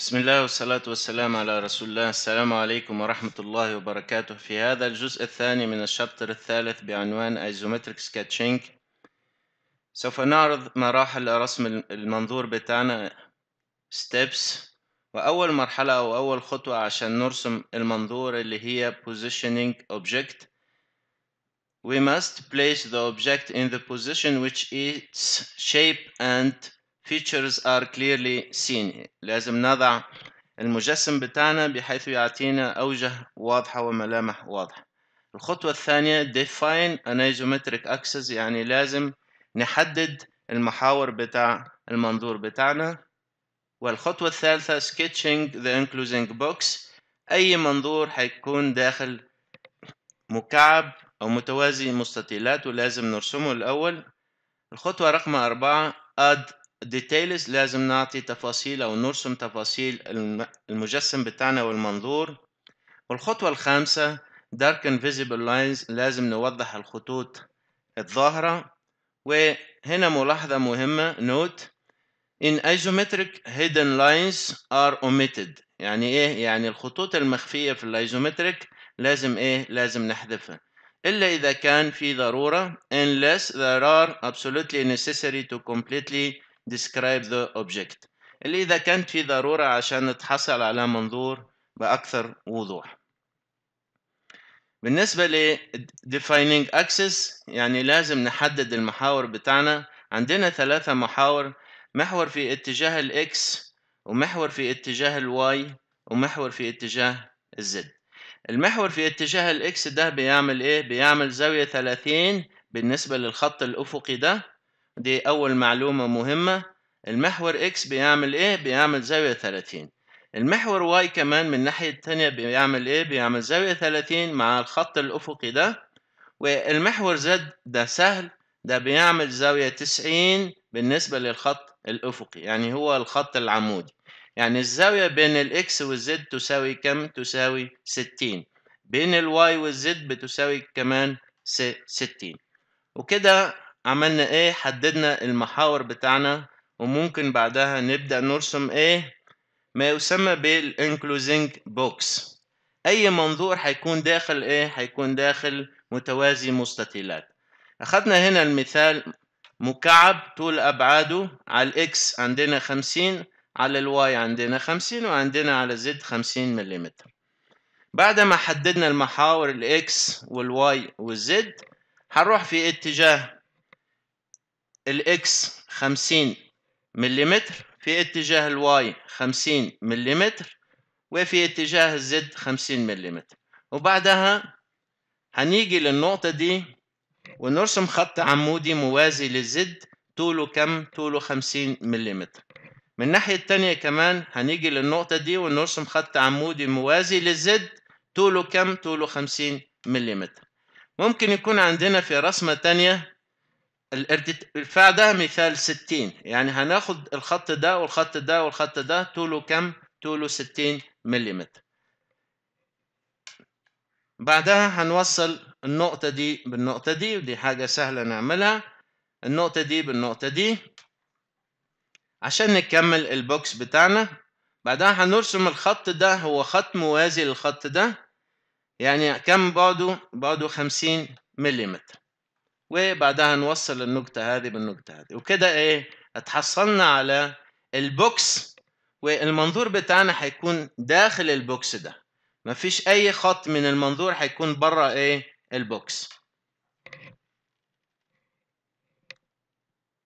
بسم الله والصلاة والسلام على رسول الله السلام عليكم ورحمة الله وبركاته في هذا الجزء الثاني من الشابتر الثالث بعنوان Isometric Sketching سوف نعرض مراحل رسم المنظور بتاعنا steps وأول مرحلة أو أول خطوة عشان نرسم المنظور اللي هي positioning object we must place the object in the position which its shape and features are clearly seen لازم نضع المجسم بتاعنا بحيث يعطينا أوجه واضحة وملامح واضحة الخطوة الثانية define an isometric axis يعني لازم نحدد المحاور بتاع المنظور بتاعنا والخطوة الثالثة sketching the enclosing box أي منظور هيكون داخل مكعب أو متوازي مستطيلات ولازم نرسمه الأول الخطوة رقم أربعة add ديتيلز لازم نعطي تفاصيل أو نرسم تفاصيل المجسم بتاعنا والمنظور والخطوة الخامسة darken visible lines لازم نوضح الخطوط الظاهرة وهنا ملاحظة مهمة note in isometric hidden lines are omitted يعني إيه يعني الخطوط المخفية في الايزومتريك لازم إيه لازم نحذفها إلا إذا كان في ضرورة unless there are absolutely necessary to completely describe the object اللي إذا كانت في ضرورة عشان نتحصل على منظور بأكثر وضوح بالنسبة ل defining axis يعني لازم نحدد المحاور بتاعنا عندنا ثلاثة محاور محور في اتجاه x ومحور في اتجاه y ومحور في اتجاه z المحور في اتجاه x ده بيعمل إيه؟ بيعمل زاوية 30 بالنسبة للخط الأفقي ده دي أول معلومة مهمة المحور X بيعمل إيه؟ بيعمل زاوية 30 المحور Y كمان من الناحية التانية بيعمل إيه؟ بيعمل زاوية 30 مع الخط الأفقي ده والمحور Z ده سهل ده بيعمل زاوية 90 بالنسبة للخط الأفقي يعني هو الخط العمودي يعني الزاوية بين الإكس والزد تساوي كم؟ تساوي 60 بين الواي والزد بتساوي كمان 60 وكده عملنا ايه حددنا المحاور بتاعنا وممكن بعدها نبدأ نرسم ايه ما يسمى بالانكلوزنج بوكس اي منظور هيكون داخل ايه هيكون داخل متوازي مستطيلات اخدنا هنا المثال مكعب طول ابعاده على الاكس عندنا خمسين على الواي عندنا خمسين وعندنا على زد خمسين ملم بعد ما حددنا المحاور الاكس والواي والزد هنروح في اتجاه الاكس 50 ملم في اتجاه الواي 50 ملم وفي اتجاه الزد 50 ملم وبعدها هنيجي للنقطة دي ونرسم خط عمودي موازي للزد طوله كم؟ طوله 50 ملم من الناحية التانية كمان هنيجي للنقطة دي ونرسم خط عمودي موازي للزد طوله كم؟ طوله 50 ملم ممكن يكون عندنا في رسمة تانية الارتفاع ده مثال 60 يعني هناخد الخط ده والخط ده والخط ده طوله كم؟ طوله 60 ملم بعدها هنوصل النقطة دي بالنقطة دي ودي حاجة سهلة نعملها النقطة دي بالنقطة دي عشان نكمل البوكس بتاعنا بعدها هنرسم الخط ده هو خط موازي للخط ده يعني كم بعده؟ بعده 50 مليمتر وبعدها نوصل النقطة هذه بالنقطة هذه وكده ايه اتحصلنا على البوكس والمنظور بتاعنا هيكون داخل البوكس ده مفيش اي خط من المنظور هيكون بره ايه البوكس